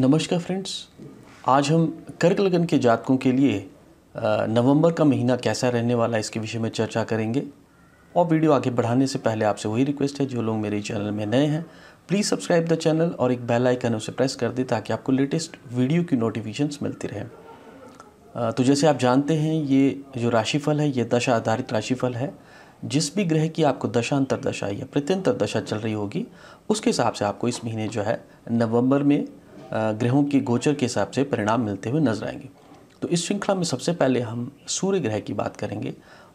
नमस्कार फ्रेंड्स आज हम कर्क लगन के जातकों के लिए नवंबर का महीना कैसा रहने वाला है इसके विषय में चर्चा करेंगे और वीडियो आगे बढ़ाने से पहले आपसे वही रिक्वेस्ट है जो लोग मेरे चैनल में नए हैं प्लीज़ सब्सक्राइब द चैनल और एक बेल आइकन उसे प्रेस कर दें ताकि आपको लेटेस्ट वीडियो की नोटिफिकेशन मिलती रहे तो जैसे आप जानते हैं ये जो राशिफल है ये दशा आधारित राशिफल है जिस भी ग्रह की आपको दशा दशा या प्रत्यंतर दशा चल रही होगी उसके हिसाब से आपको इस महीने जो है नवंबर में ग्रहों के गोचर के हिसाब से परिणाम मिलते हुए नजर आएंगे तो इस श्रृंखला में सबसे पहले हम सूर्य ग्रह की बात करेंगे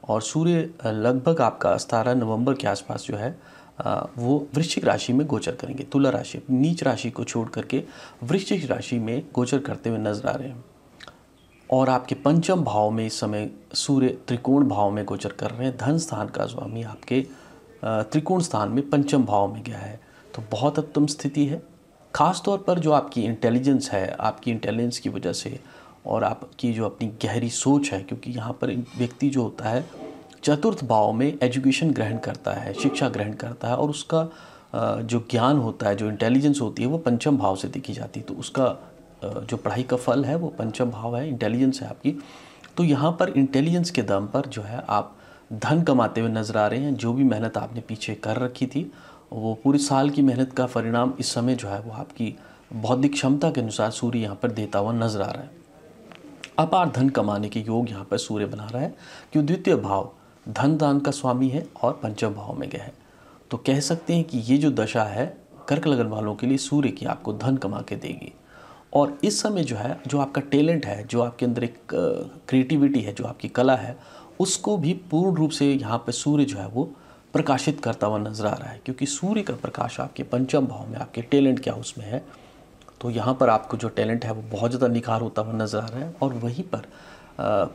और सूर्य लगभग आपका सतारह नवंबर के आसपास जो है वो वृश्चिक राशि में गोचर करेंगे तुला राशि नीच राशि को छोड़ करके वृश्चिक राशि में गोचर करते हुए नजर आ रहे हैं और आपके पंचम भाव में इस समय सूर्य त्रिकोण भाव में गोचर कर रहे हैं धन स्थान का स्वामी आपके त्रिकोण स्थान में पंचम भाव में गया है तो बहुत उत्तम स्थिति है ख़ास तौर पर जो आपकी इंटेलिजेंस है आपकी इंटेलिजेंस की वजह से और आपकी जो अपनी गहरी सोच है क्योंकि यहाँ पर व्यक्ति जो होता है चतुर्थ भाव में एजुकेशन ग्रहण करता है शिक्षा ग्रहण करता है और उसका जो ज्ञान होता है जो इंटेलिजेंस होती है वो पंचम भाव से देखी जाती है तो उसका जो पढ़ाई का फल है वो पंचम भाव है इंटेलिजेंस है आपकी तो यहाँ पर इंटेलिजेंस के दम पर जो है आप धन कमाते हुए नज़र आ रहे हैं जो भी मेहनत आपने पीछे कर रखी थी वो पूरे साल की मेहनत का परिणाम इस समय जो है वो आपकी बौद्धिक क्षमता के अनुसार सूर्य यहाँ पर देता हुआ नजर आ रहा है अपार धन कमाने के योग यहाँ पर सूर्य बना रहा है कि द्वितीय भाव धन दान का स्वामी है और पंचम भाव में गया है तो कह सकते हैं कि ये जो दशा है कर्क लगन वालों के लिए सूर्य की आपको धन कमा के देगी और इस समय जो है जो आपका टैलेंट है जो आपके अंदर एक क्रिएटिविटी है जो आपकी कला है उसको भी पूर्ण रूप से यहाँ पर सूर्य जो है वो प्रकाशित करता हुआ नजर आ रहा है क्योंकि सूर्य का प्रकाश आपके पंचम भाव में आपके टैलेंट क्या उसमें है तो यहाँ पर आपको जो टैलेंट है वो बहुत ज़्यादा निखार होता हुआ नजर आ रहा है और वहीं पर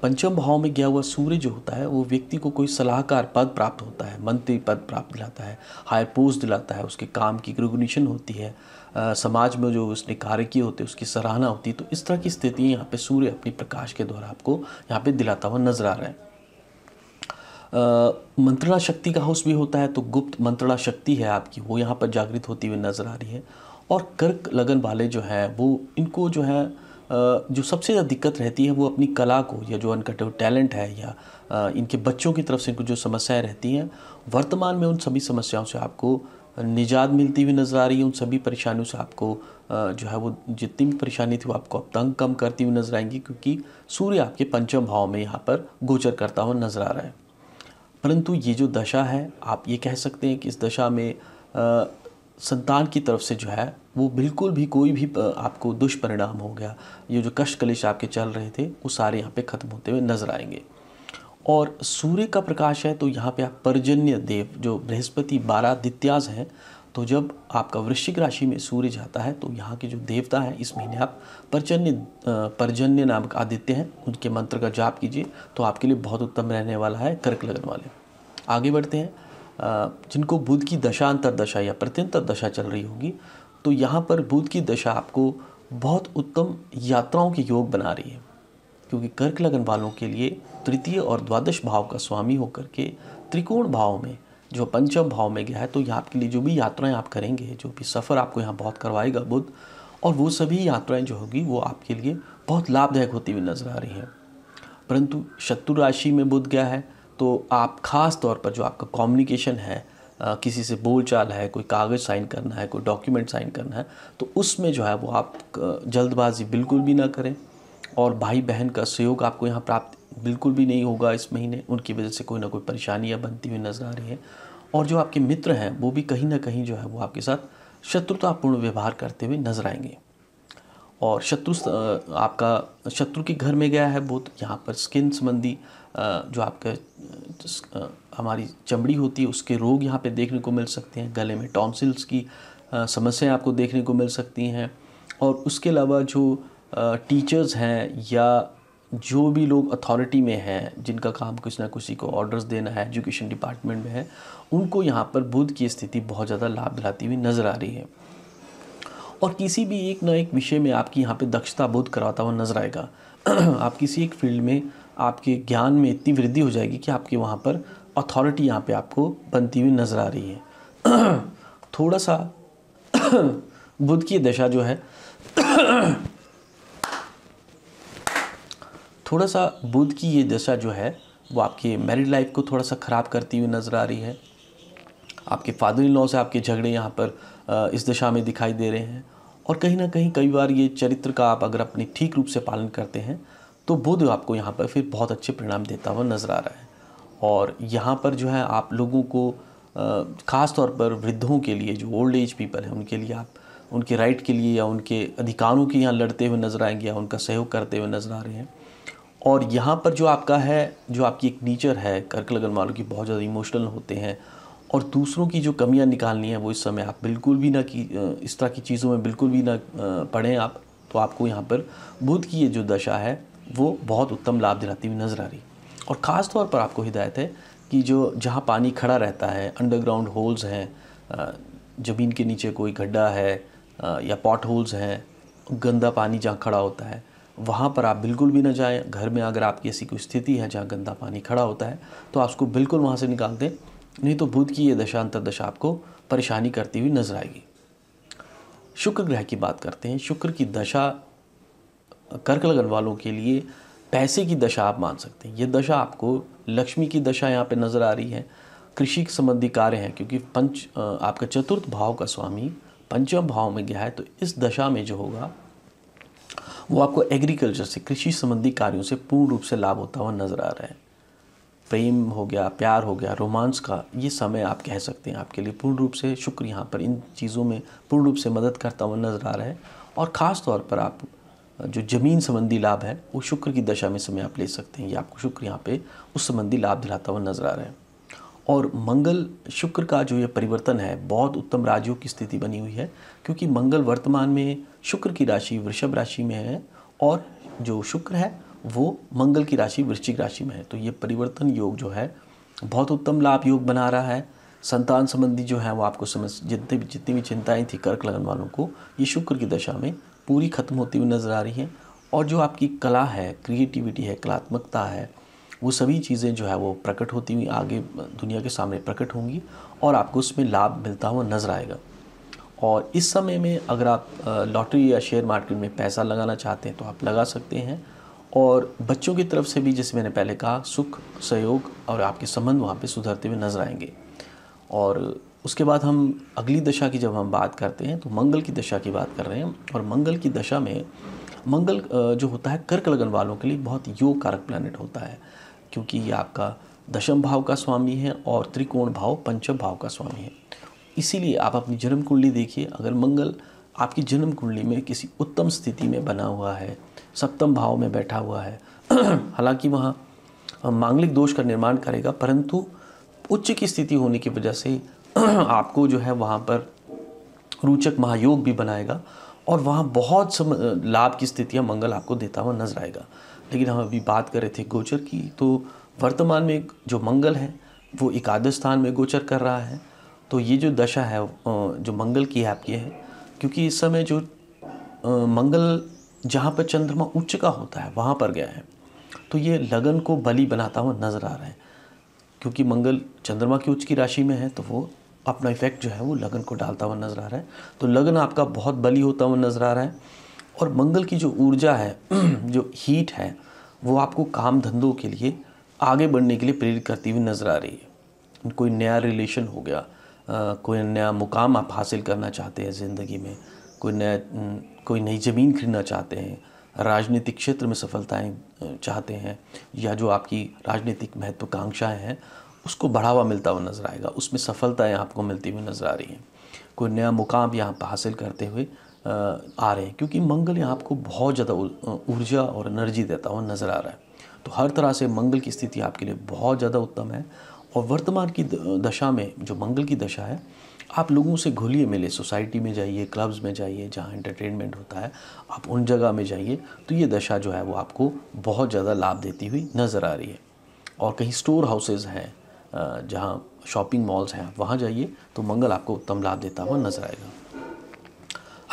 पंचम भाव में गया हुआ सूर्य जो होता है वो व्यक्ति को कोई सलाहकार पद प्राप्त होता है मंत्री पद प्राप्त दिलाता है हायर पोस्ट दिलाता है उसके काम की रिगोगशन होती है आ, समाज में जो उसने कार्य किए होते उसकी सराहना होती है तो इस तरह की स्थिति यहाँ पे सूर्य अपनी प्रकाश के द्वारा आपको यहाँ पे दिलाता हुआ नजर आ रहा है मंत्रणा शक्ति का हाउस भी होता है तो गुप्त मंत्रणा शक्ति है आपकी वो यहाँ पर जागृत होती हुई नज़र आ रही है और कर्क लगन वाले जो हैं वो इनको जो है जो सबसे ज़्यादा दिक्कत रहती है वो अपनी कला को या जो अनकट टैलेंट है या इनके बच्चों की तरफ से इनको जो समस्याएं रहती हैं वर्तमान में उन सभी समस्याओं से आपको निजात मिलती हुई नज़र आ रही है उन सभी परेशानियों से आपको जो है वो जितनी भी परेशानी थी वो आपको अब तंग कम करती हुई नज़र आएंगी क्योंकि सूर्य आपके पंचम भाव में यहाँ पर गोचर करता हुआ नज़र आ रहा है परंतु ये जो दशा है आप ये कह सकते हैं कि इस दशा में आ, संतान की तरफ से जो है वो बिल्कुल भी कोई भी आपको दुष्परिणाम हो गया ये जो कष्ट कलेश आपके चल रहे थे वो सारे यहाँ पे ख़त्म होते हुए नजर आएंगे और सूर्य का प्रकाश है तो यहाँ पे आप पर्जन्य देव जो बृहस्पति बारह दित्याज हैं तो जब आपका वृश्चिक राशि में सूर्य जाता है तो यहाँ के जो देवता हैं इस महीने आप परजन्य परजन्य नामक आदित्य हैं उनके मंत्र का जाप कीजिए तो आपके लिए बहुत उत्तम रहने वाला है कर्क लगन वाले आगे बढ़ते हैं जिनको बुध की दशा अंतरदशा या प्रत्यंतर दशा चल रही होगी तो यहाँ पर बुध की दशा आपको बहुत उत्तम यात्राओं के योग बना रही है क्योंकि कर्क लगन वालों के लिए तृतीय और द्वादश भाव का स्वामी होकर के त्रिकोण भाव में जो पंचम भाव में गया है तो यहाँ आपके लिए जो भी यात्राएं आप करेंगे जो भी सफ़र आपको यहाँ बहुत करवाएगा बुद्ध और वो सभी यात्राएं जो होगी वो आपके लिए बहुत लाभदायक होती हुई नज़र आ रही हैं परंतु शत्रु राशि में बुद्ध गया है तो आप ख़ास तौर पर जो आपका कम्युनिकेशन है आ, किसी से बोलचाल है कोई कागज़ साइन करना है कोई डॉक्यूमेंट साइन करना है तो उसमें जो है वो आप जल्दबाजी बिल्कुल भी ना करें और भाई बहन का सहयोग आपको यहाँ प्राप्त बिल्कुल भी नहीं होगा इस महीने उनकी वजह से कोई ना कोई परेशानियाँ बनती हुई नज़र आ रही है और जो आपके मित्र हैं वो भी कहीं ना कहीं जो है वो आपके साथ शत्रुतापूर्ण व्यवहार करते हुए नजर आएंगे और शत्रु आपका शत्रु के घर में गया है वो तो यहाँ पर स्किन संबंधी जो आपका हमारी चमड़ी होती है उसके रोग यहाँ पे देखने को मिल सकते हैं गले में टॉन्सिल्स की समस्याएं आपको देखने को मिल सकती हैं और उसके अलावा जो टीचर्स हैं या जो भी लोग अथॉरिटी में हैं जिनका काम कुछ ना किसी को ऑर्डर्स देना है एजुकेशन डिपार्टमेंट में है उनको यहाँ पर बुद्ध की स्थिति बहुत ज़्यादा लाभ दिलाती हुई नज़र आ रही है और किसी भी एक ना एक विषय में आपकी यहाँ पे दक्षता बोध करवाता हुआ नज़र आएगा आप किसी एक फील्ड में आपके ज्ञान में इतनी वृद्धि हो जाएगी कि आपके वहाँ पर अथॉरिटी यहाँ पे आपको बनती हुई नज़र आ रही है थोड़ा सा बुद्ध की दशा जो है थोड़ा सा बुध की ये दशा जो है वो आपके मैरिड लाइफ को थोड़ा सा ख़राब करती हुई नज़र आ रही है आपके फादर इन लॉ से आपके झगड़े यहाँ पर इस दशा में दिखाई दे रहे हैं और कहीं ना कहीं कई बार ये चरित्र का आप अगर अपने ठीक रूप से पालन करते हैं तो बुध आपको यहाँ पर फिर बहुत अच्छे परिणाम देता हुआ नज़र आ रहा है और यहाँ पर जो है आप लोगों को ख़ास तौर पर वृद्धों के लिए जो ओल्ड एज पीपल हैं उनके लिए आप उनके राइट के लिए या उनके अधिकारों के यहाँ लड़ते हुए नज़र आएंगे या उनका सहयोग करते हुए नज़र आ रहे हैं और यहाँ पर जो आपका है जो आपकी एक नेचर है लगन वालों की बहुत ज़्यादा इमोशनल होते हैं और दूसरों की जो कमियाँ निकालनी है वो इस समय आप बिल्कुल भी ना की इस तरह की चीज़ों में बिल्कुल भी ना पढ़ें आप तो आपको यहाँ पर बुद्ध की ये जो दशा है वो बहुत उत्तम लाभ दिलाती हुई नज़र आ रही और ख़ास तौर पर आपको हिदायत है कि जो जहाँ पानी खड़ा रहता है अंडरग्राउंड होल्स हैं ज़मीन के नीचे कोई गड्ढा है या पॉट होल्स हैं गंदा पानी जहाँ खड़ा होता है वहाँ पर आप बिल्कुल भी ना जाए घर में अगर आपकी ऐसी कोई स्थिति है जहाँ गंदा पानी खड़ा होता है तो आप उसको बिल्कुल वहाँ से निकाल दें नहीं तो बुध की ये दशा अंतरदशा आपको परेशानी करती हुई नजर आएगी शुक्र ग्रह की बात करते हैं शुक्र की दशा कर्क लगन वालों के लिए पैसे की दशा आप मान सकते हैं ये दशा आपको लक्ष्मी की दशा यहाँ पे नज़र आ रही है कृषि संबंधी कार्य हैं क्योंकि पंच आपका चतुर्थ भाव का स्वामी पंचम भाव में गया है तो इस दशा में जो होगा वो आपको एग्रीकल्चर से कृषि संबंधी कार्यों से पूर्ण रूप से लाभ होता हुआ नजर आ रहा है प्रेम हो गया प्यार हो गया रोमांस का ये समय आप कह सकते हैं आपके लिए पूर्ण रूप से शुक्र यहाँ पर इन चीज़ों में पूर्ण रूप से मदद करता हुआ नजर आ रहा है और ख़ास तौर पर आप जो ज़मीन संबंधी लाभ है वो शुक्र की दशा में समय आप ले सकते हैं ये आपको शुक्र यहाँ पे उस संबंधी लाभ दिलाता हुआ नजर आ रहा है और मंगल शुक्र का जो ये परिवर्तन है बहुत उत्तम राज्यों की स्थिति बनी हुई है क्योंकि मंगल वर्तमान में शुक्र की राशि वृषभ राशि में है और जो शुक्र है वो मंगल की राशि वृश्चिक राशि में है तो ये परिवर्तन योग जो है बहुत उत्तम लाभ योग बना रहा है संतान संबंधी जो है वो आपको समझ जितने भी जितनी भी चिंताएं थी कर्क लगन वालों को ये शुक्र की दशा में पूरी खत्म होती हुई नज़र आ रही है और जो आपकी कला है क्रिएटिविटी है कलात्मकता है वो सभी चीज़ें जो है वो प्रकट होती हुई आगे दुनिया के सामने प्रकट होंगी और आपको उसमें लाभ मिलता हुआ नज़र आएगा और इस समय में अगर आप लॉटरी या शेयर मार्केट में पैसा लगाना चाहते हैं तो आप लगा सकते हैं और बच्चों की तरफ से भी जैसे मैंने पहले कहा सुख सहयोग और आपके संबंध वहाँ पे सुधरते हुए नजर आएंगे और उसके बाद हम अगली दशा की जब हम बात करते हैं तो मंगल की दशा की बात कर रहे हैं और मंगल की दशा में मंगल जो होता है कर्क लगन वालों के लिए बहुत योग कारक प्लानट होता है क्योंकि ये आपका दशम भाव का स्वामी है और त्रिकोण भाव पंचम भाव का स्वामी है इसीलिए आप अपनी जन्म कुंडली देखिए अगर मंगल आपकी जन्म कुंडली में किसी उत्तम स्थिति में बना हुआ है सप्तम भाव में बैठा हुआ है हालांकि वहाँ मांगलिक दोष का निर्माण करेगा परंतु उच्च की स्थिति होने की वजह से आपको जो है वहाँ पर रोचक महायोग भी बनाएगा और वहाँ बहुत सम लाभ की स्थितियाँ मंगल आपको देता हुआ नजर आएगा लेकिन हम अभी बात कर रहे थे गोचर की तो वर्तमान में जो मंगल है वो एकादश स्थान में गोचर कर रहा है तो ये जो दशा है जो मंगल की है आपकी है क्योंकि इस समय जो मंगल जहाँ पर चंद्रमा उच्च का होता है वहाँ पर गया है तो ये लगन को बली बनाता हुआ नजर आ रहा है क्योंकि मंगल चंद्रमा की उच्च की राशि में है तो वो अपना इफेक्ट जो है वो लगन को डालता हुआ नजर आ रहा है तो लगन आपका बहुत बली होता हुआ नजर आ रहा है और मंगल की जो ऊर्जा है जो हीट है वो आपको काम धंधों के लिए आगे बढ़ने के लिए प्रेरित करती हुई नजर आ रही है कोई नया रिलेशन हो गया कोई नया मुकाम आप हासिल करना चाहते हैं ज़िंदगी में कोई नया कोई नई ज़मीन खरीदना चाहते हैं राजनीतिक क्षेत्र में सफलताएं चाहते हैं या जो आपकी राजनीतिक महत्वाकांक्षाएं हैं उसको बढ़ावा मिलता हुआ नज़र आएगा उसमें सफलताएं आपको मिलती हुई नज़र आ रही हैं कोई नया मुकाम यहाँ पर हासिल करते हुए आ रहे हैं क्योंकि मंगल यहाँ आपको बहुत ज़्यादा ऊर्जा और एनर्जी देता हुआ नज़र आ रहा है तो हर तरह से मंगल की स्थिति आपके लिए बहुत ज़्यादा उत्तम है और वर्तमान की दशा में जो मंगल की दशा है आप लोगों से घुलिए मिले सोसाइटी में जाइए क्लब्स में जाइए जहाँ एंटरटेनमेंट होता है आप उन जगह में जाइए तो ये दशा जो है वो आपको बहुत ज़्यादा लाभ देती हुई नज़र आ रही है और कहीं स्टोर हाउसेज़ हैं जहाँ शॉपिंग मॉल्स हैं आप वहाँ जाइए तो मंगल आपको उत्तम लाभ देता हुआ नज़र आएगा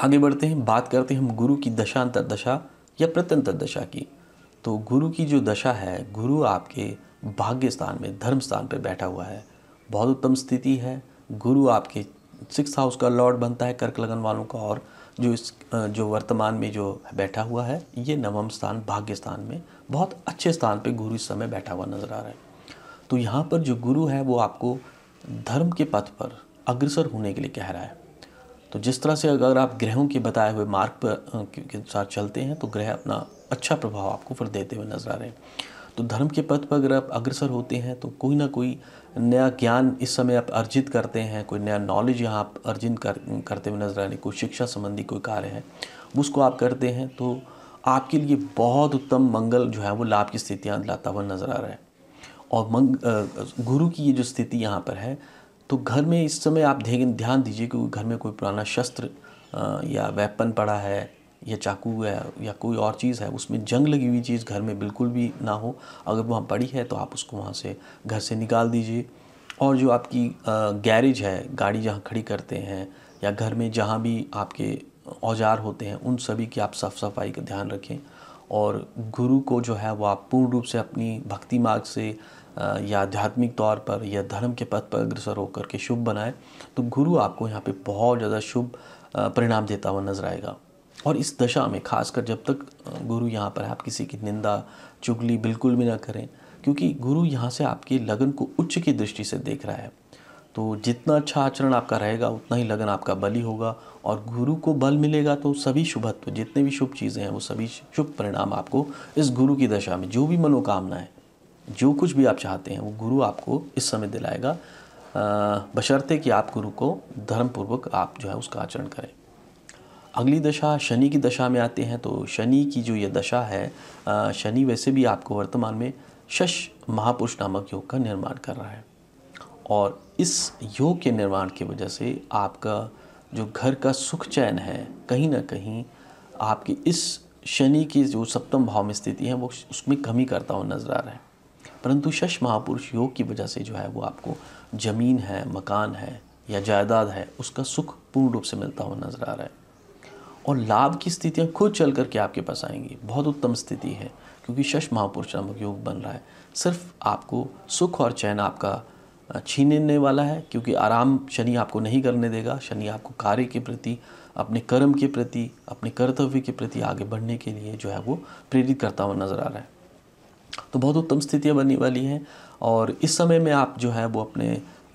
आगे बढ़ते हैं बात करते हैं हम गुरु की दशांतर दशा या प्रत्यंतर दशा की तो गुरु की जो दशा है गुरु आपके भाग्य स्थान में धर्म स्थान पर बैठा हुआ है बहुत उत्तम स्थिति है गुरु आपके सिक्स हाउस का लॉर्ड बनता है कर्क लगन वालों का और जो इस जो वर्तमान में जो बैठा हुआ है ये नवम स्थान भाग्य स्थान में बहुत अच्छे स्थान पे गुरु इस समय बैठा हुआ नज़र आ रहा है तो यहाँ पर जो गुरु है वो आपको धर्म के पथ पर अग्रसर होने के लिए कह रहा है तो जिस तरह से अगर आप ग्रहों के बताए हुए मार्ग पर के अनुसार चलते हैं तो ग्रह अपना अच्छा प्रभाव आपको फिर देते हुए नजर आ रहे हैं तो धर्म के पथ पर अगर आप अग्रसर होते हैं तो कोई ना कोई नया ज्ञान इस समय आप अर्जित करते हैं कोई नया नॉलेज यहाँ आप अर्जित कर करते हुए नजर आने कोई शिक्षा संबंधी कोई कार्य है उसको आप करते हैं तो आपके लिए बहुत उत्तम मंगल जो है वो लाभ की स्थितियाँ लाता हुआ नजर आ रहा है और मंग गुरु की ये जो स्थिति यहाँ पर है तो घर में इस समय आप ध्यान दीजिए कि घर में कोई पुराना शस्त्र या वेपन पड़ा है या चाकू है या कोई और चीज़ है उसमें जंग लगी हुई चीज़ घर में बिल्कुल भी ना हो अगर वहाँ पड़ी है तो आप उसको वहाँ से घर से निकाल दीजिए और जो आपकी गैरेज है गाड़ी जहाँ खड़ी करते हैं या घर में जहाँ भी आपके औजार होते हैं उन सभी की आप साफ सफाई का ध्यान रखें और गुरु को जो है वो आप पूर्ण रूप से अपनी भक्ति मार्ग से या आध्यात्मिक तौर पर या धर्म के पथ पर अग्रसर होकर के शुभ बनाए तो गुरु आपको यहाँ पे बहुत ज़्यादा शुभ परिणाम देता हुआ नजर आएगा और इस दशा में खासकर जब तक गुरु यहाँ पर आप किसी की निंदा चुगली बिल्कुल भी ना करें क्योंकि गुरु यहाँ से आपके लगन को उच्च की दृष्टि से देख रहा है तो जितना अच्छा आचरण आपका रहेगा उतना ही लगन आपका बली होगा और गुरु को बल मिलेगा तो सभी शुभत्व जितने भी शुभ चीज़ें हैं वो सभी शुभ परिणाम आपको इस गुरु की दशा में जो भी मनोकामना है जो कुछ भी आप चाहते हैं वो गुरु आपको इस समय दिलाएगा बशर्ते कि आप गुरु को धर्मपूर्वक आप जो है उसका आचरण करें अगली दशा शनि की दशा में आते हैं तो शनि की जो ये दशा है शनि वैसे भी आपको वर्तमान में शश महापुरुष नामक योग का निर्माण कर रहा है और इस योग के निर्माण की वजह से आपका जो घर का सुख चैन है कहीं ना कहीं आपकी इस शनि की जो सप्तम भाव में स्थिति है वो उसमें कमी करता हुआ नजर आ रहा है परंतु शश महापुरुष योग की वजह से जो है वो आपको ज़मीन है मकान है या जायदाद है उसका सुख पूर्ण रूप से मिलता हुआ नजर आ रहा है और लाभ की स्थितियाँ खुद चल करके आपके पास आएंगी बहुत उत्तम स्थिति है क्योंकि शश महापुरुष नामक योग बन रहा है सिर्फ आपको सुख और चैन आपका छीनने वाला है क्योंकि आराम शनि आपको नहीं करने देगा शनि आपको कार्य के प्रति अपने कर्म के प्रति अपने कर्तव्य के प्रति आगे बढ़ने के लिए जो है वो प्रेरित करता हुआ नज़र आ रहा है तो बहुत उत्तम स्थितियाँ बनने वाली हैं और इस समय में आप जो है वो अपने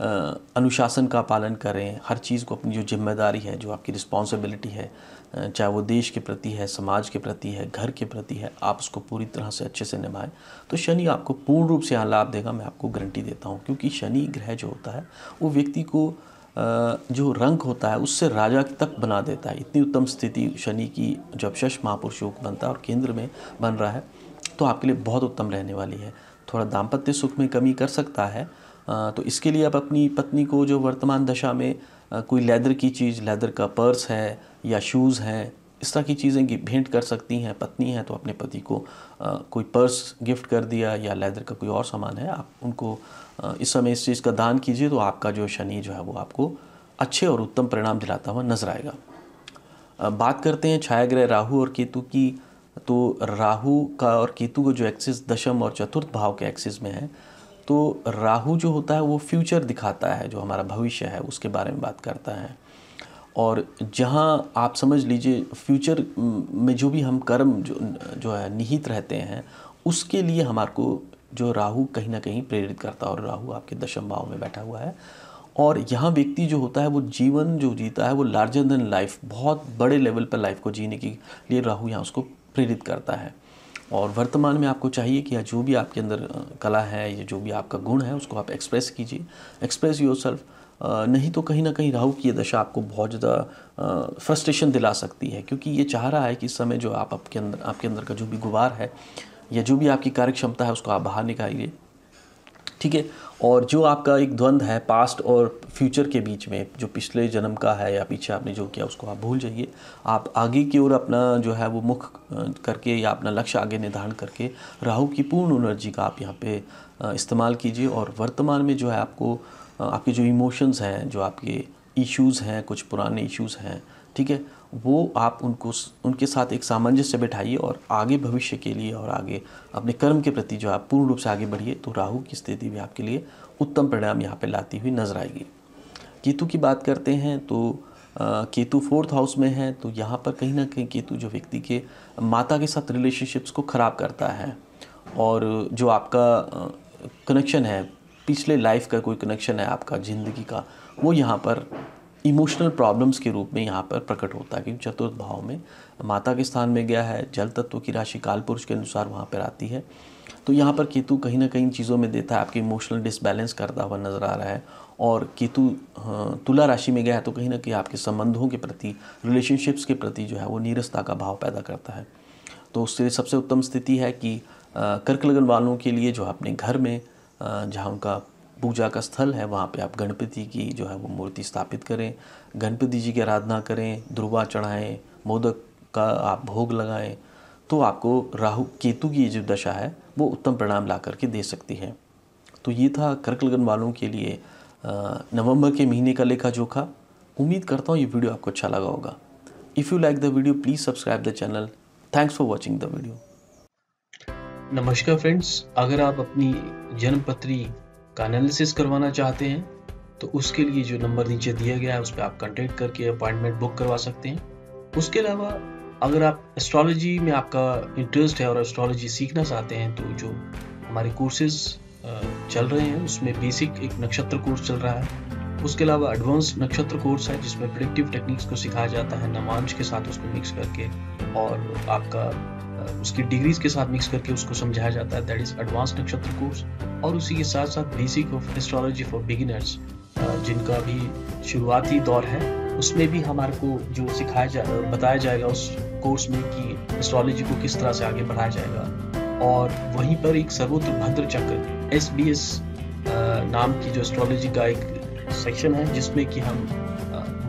अनुशासन का पालन करें हर चीज़ को अपनी जो जिम्मेदारी है जो आपकी रिस्पॉन्सिबिलिटी है चाहे वो देश के प्रति है समाज के प्रति है घर के प्रति है आप उसको पूरी तरह से अच्छे से निभाएं तो शनि आपको पूर्ण रूप से यहाँ लाभ देगा मैं आपको गारंटी देता हूँ क्योंकि शनि ग्रह जो होता है वो व्यक्ति को जो रंग होता है उससे राजा तक बना देता है इतनी उत्तम स्थिति शनि की जब शश महापुरुष योग बनता है और केंद्र में बन रहा है तो आपके लिए बहुत उत्तम रहने वाली है थोड़ा दाम्पत्य सुख में कमी कर सकता है तो इसके लिए आप अपनी पत्नी को जो वर्तमान दशा में कोई लेदर की चीज़ लेदर का पर्स है या शूज़ हैं इस तरह की चीज़ें कि भेंट कर सकती हैं पत्नी हैं तो अपने पति को कोई पर्स गिफ्ट कर दिया या लेदर का कोई और सामान है आप उनको इस समय इस चीज़ का दान कीजिए तो आपका जो शनि जो है वो आपको अच्छे और उत्तम परिणाम दिलाता हुआ नजर आएगा बात करते हैं छायाग्रह राहु और केतु की तो राहु का और केतु का जो एक्सिस दशम और चतुर्थ भाव के एक्सिस में है तो राहु जो होता है वो फ्यूचर दिखाता है जो हमारा भविष्य है उसके बारे में बात करता है और जहाँ आप समझ लीजिए फ्यूचर में जो भी हम कर्म जो जो है निहित रहते हैं उसके लिए हमारे को जो राहु कहीं ना कहीं प्रेरित करता है और राहु आपके दशम भाव में बैठा हुआ है और यहाँ व्यक्ति जो होता है वो जीवन जो जीता है वो लार्जर देन लाइफ बहुत बड़े लेवल पर लाइफ को जीने के लिए राहु यहाँ उसको प्रेरित करता है और वर्तमान में आपको चाहिए कि जो भी आपके अंदर कला है या जो भी आपका गुण है उसको आप एक्सप्रेस कीजिए एक्सप्रेस योर सेल्फ नहीं तो कहीं ना कहीं राहु की ये दशा आपको बहुत ज़्यादा फ्रस्ट्रेशन दिला सकती है क्योंकि ये चाह रहा है कि इस समय जो आप आपके अंदर आपके अंदर का जो भी गुबार है या जो भी आपकी कार्यक्षमता है उसको आप बाहर निकालिए ठीक है और जो आपका एक द्वंद्व है पास्ट और फ्यूचर के बीच में जो पिछले जन्म का है या पीछे आपने जो किया उसको आप भूल जाइए आप आगे की ओर अपना जो है वो मुख करके या अपना लक्ष्य आगे निर्धारण करके राहु की पूर्ण एनर्जी का आप यहाँ पे इस्तेमाल कीजिए और वर्तमान में जो है आपको आपके जो इमोशंस हैं जो आपके इश्यूज़ हैं कुछ पुराने इश्यूज़ हैं ठीक है वो आप उनको उनके साथ एक सामंजस्य बैठाइए और आगे भविष्य के लिए और आगे अपने कर्म के प्रति जो आप पूर्ण रूप से आगे बढ़िए तो राहु की स्थिति भी आपके लिए उत्तम परिणाम यहाँ पर लाती हुई नजर आएगी केतु की बात करते हैं तो केतु फोर्थ हाउस में है तो यहाँ पर कहीं ना कहीं केतु जो व्यक्ति के माता के साथ रिलेशनशिप्स को ख़राब करता है और जो आपका कनेक्शन है पिछले लाइफ का कोई कनेक्शन है आपका ज़िंदगी का वो यहाँ पर इमोशनल प्रॉब्लम्स के रूप में यहाँ पर प्रकट होता है क्योंकि चतुर्थ भाव में माता के स्थान में गया है जल तत्व की राशि काल पुरुष के अनुसार वहाँ पर आती है तो यहाँ पर केतु कहीं ना कहीं चीज़ों में देता है आपके इमोशनल डिसबैलेंस करता हुआ नज़र आ रहा है और केतु तुला राशि में गया है तो कहीं ना कहीं आपके संबंधों के प्रति रिलेशनशिप्स के प्रति जो है वो नीरसता का भाव पैदा करता है तो उससे सबसे उत्तम स्थिति है कि कर्क लगन वालों के लिए जो अपने घर में जहाँ उनका पूजा का स्थल है वहाँ पे आप गणपति की जो है वो मूर्ति स्थापित करें गणपति जी की आराधना करें ध्रुवा चढ़ाएं मोदक का आप भोग लगाएं तो आपको राहु केतु की जो दशा है वो उत्तम परिणाम ला करके दे सकती है तो ये था कर्क लगन वालों के लिए नवंबर के महीने का लेखा जोखा उम्मीद करता हूँ ये वीडियो आपको अच्छा लगा होगा if you like the video please subscribe the channel thanks for watching the video नमस्कार फ्रेंड्स अगर आप अपनी जन्म पत्री का एनालिसिस करवाना चाहते हैं तो उसके लिए जो नंबर नीचे दिया गया है उस पर आप कॉन्टेक्ट करके अपॉइंटमेंट बुक करवा सकते हैं उसके अलावा अगर आप एस्ट्रोलॉजी में आपका इंटरेस्ट है और एस्ट्रोलॉजी सीखना चाहते हैं तो जो हमारे कोर्सेज चल रहे हैं उसमें बेसिक एक नक्षत्र कोर्स चल रहा है उसके अलावा एडवांस नक्षत्र कोर्स है जिसमें प्रिडिक्टिव टेक्निक्स को सिखाया जाता है नमांश के साथ उसको मिक्स करके और आपका उसकी डिग्रीज के साथ मिक्स करके उसको समझाया जाता है दैट इज एडवांस नक्षत्र कोर्स और उसी के साथ साथ basic of astrology for beginners जिनका भी शुरुआती दौर है उसमें भी हमारे को जो सिखाया जा बताया जाएगा उस कोर्स में कि एस्ट्रोलॉजी को किस तरह से आगे बढ़ाया जाएगा और वहीं पर एक सर्वोत्र भद्र चक्र एस बी एस नाम की जो एस्ट्रोलॉजी का एक सेक्शन है जिसमें कि हम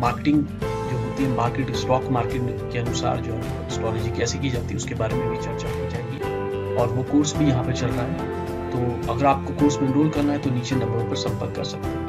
मार्केटिंग जो होती है मार्केट स्टॉक मार्केट के अनुसार जो है कैसे की जाती है उसके बारे में भी चर्चा की जाएगी और वो कोर्स भी यहाँ पर चल रहा है तो अगर आपको कोर्स में इनरोल करना है तो नीचे नंबरों पर संपर्क कर सकते हैं